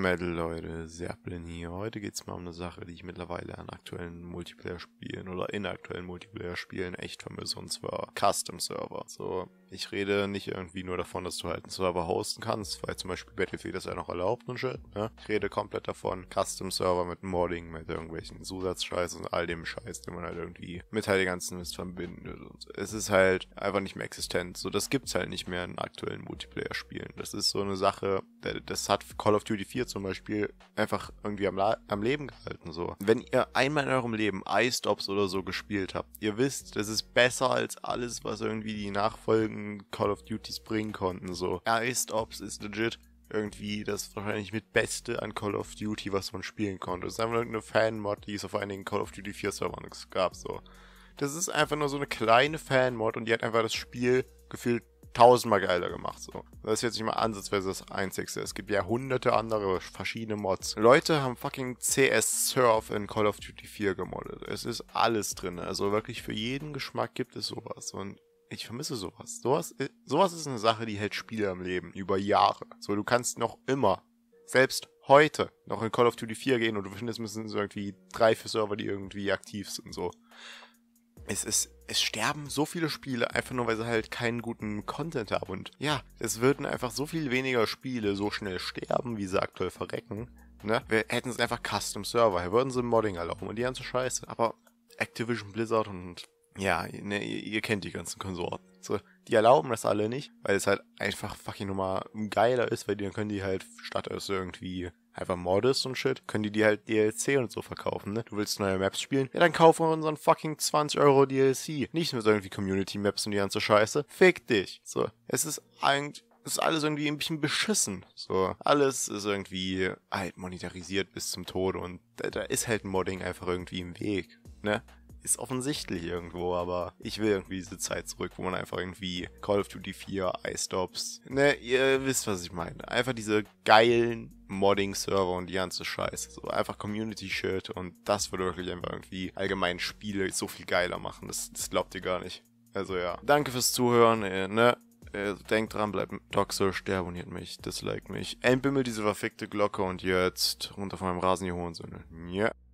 Metal, Leute, Serplin hier. Heute geht es mal um eine Sache, die ich mittlerweile an aktuellen Multiplayer-Spielen oder in aktuellen Multiplayer-Spielen echt vermisse, und zwar Custom-Server. So, ich rede nicht irgendwie nur davon, dass du halt einen Server hosten kannst, weil zum Beispiel Battlefield das ja noch erlaubt und shit, ne? Ich rede komplett davon, Custom-Server mit Modding, mit irgendwelchen Zusatzscheiß und all dem Scheiß, den man halt irgendwie mit halt den ganzen Mist verbindet. Und es ist halt einfach nicht mehr existent. So, das gibt's halt nicht mehr in aktuellen Multiplayer-Spielen. Das ist so eine Sache, das hat Call of Duty 4 hier zum Beispiel einfach irgendwie am, La am Leben gehalten. So. Wenn ihr einmal in eurem Leben iStops oder so gespielt habt, ihr wisst, das ist besser als alles, was irgendwie die nachfolgenden Call of Duties bringen konnten. So. iStops ist legit irgendwie das wahrscheinlich mit Beste an Call of Duty, was man spielen konnte. Es ist einfach irgendeine Fan-Mod, die es auf einigen Call of Duty 4 Servern gab, so. Das ist einfach nur so eine kleine Fan-Mod und die hat einfach das Spiel gefühlt tausendmal geiler gemacht. So. Das ist jetzt nicht mal ansatzweise das Einzigste. Es gibt ja hunderte andere verschiedene Mods. Leute haben fucking CS Surf in Call of Duty 4 gemoddet. Es ist alles drin. Also wirklich für jeden Geschmack gibt es sowas. Und ich vermisse sowas. Sowas, äh, sowas ist eine Sache, die hält Spiele am Leben. Über Jahre. So, du kannst noch immer, selbst heute, noch in Call of Duty 4 gehen und du findest mindestens irgendwie drei, vier Server, die irgendwie aktiv sind. So es ist, es sterben so viele Spiele, einfach nur weil sie halt keinen guten Content haben. Und ja, es würden einfach so viel weniger Spiele so schnell sterben, wie sie aktuell verrecken. Ne? Wir hätten es einfach Custom Server, hier würden sie Modding erlauben und die ganze Scheiße. Aber Activision Blizzard und ja, ne, ihr, ihr kennt die ganzen Konsorten. So, die erlauben das alle nicht, weil es halt einfach fucking nochmal geiler ist, weil die, dann können die halt statt aus irgendwie einfach Mordes und shit, können die die halt DLC und so verkaufen, ne? Du willst neue Maps spielen? Ja, dann kaufen wir unseren fucking 20 Euro DLC. Nicht mit so irgendwie Community Maps und die ganze Scheiße. Fick dich. So, es ist eigentlich es ist alles irgendwie ein bisschen beschissen. So, alles ist irgendwie halt monetarisiert bis zum Tode und da, da ist halt Modding einfach irgendwie im Weg, ne? ist offensichtlich irgendwo, aber ich will irgendwie diese Zeit zurück, wo man einfach irgendwie Call of Duty 4, iStops, ne, ihr wisst, was ich meine. Einfach diese geilen Modding-Server und die ganze Scheiße. So einfach Community-Shit und das würde wirklich einfach irgendwie allgemein Spiele so viel geiler machen. Das, das glaubt ihr gar nicht. Also ja. Danke fürs Zuhören, äh, ne? Äh, denkt dran, bleibt toxisch, der abonniert mich, dislike mich, entbimmelt diese verfickte Glocke und jetzt runter von meinem Rasen, ihr hohen Ja. Yeah.